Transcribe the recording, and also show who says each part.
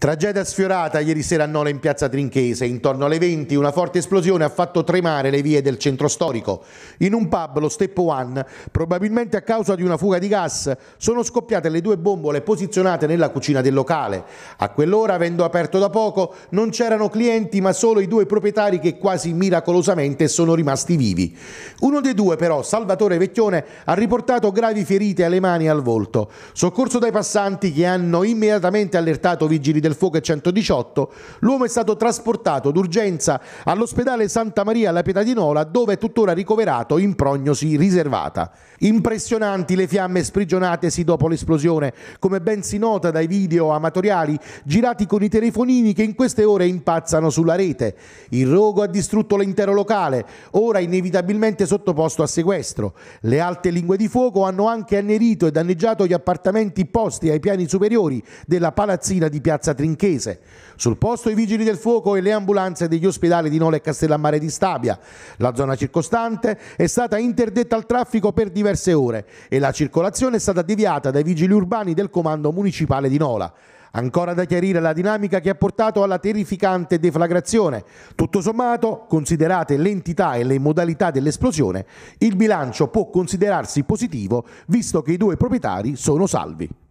Speaker 1: Tragedia sfiorata ieri sera a Nola in piazza Trinchese. Intorno alle 20 una forte esplosione ha fatto tremare le vie del centro storico. In un pub, lo Step One, probabilmente a causa di una fuga di gas, sono scoppiate le due bombole posizionate nella cucina del locale. A quell'ora, avendo aperto da poco, non c'erano clienti ma solo i due proprietari che quasi miracolosamente sono rimasti vivi. Uno dei due però, Salvatore Vecchione, ha riportato gravi ferite alle mani e al volto. Soccorso dai passanti che hanno immediatamente allertato vigili del del fuoco e 118, l'uomo è stato trasportato d'urgenza all'ospedale Santa Maria alla Pietà di Nola, dove è tuttora ricoverato in prognosi riservata. Impressionanti le fiamme sprigionatesi dopo l'esplosione, come ben si nota dai video amatoriali girati con i telefonini che in queste ore impazzano sulla rete. Il rogo ha distrutto l'intero locale, ora inevitabilmente sottoposto a sequestro. Le alte lingue di fuoco hanno anche annerito e danneggiato gli appartamenti posti ai piani superiori della palazzina di Piazza trinchese. Sul posto i vigili del fuoco e le ambulanze degli ospedali di Nola e Castellammare di Stabia. La zona circostante è stata interdetta al traffico per diverse ore e la circolazione è stata deviata dai vigili urbani del comando municipale di Nola. Ancora da chiarire la dinamica che ha portato alla terrificante deflagrazione. Tutto sommato, considerate l'entità e le modalità dell'esplosione, il bilancio può considerarsi positivo visto che i due proprietari sono salvi.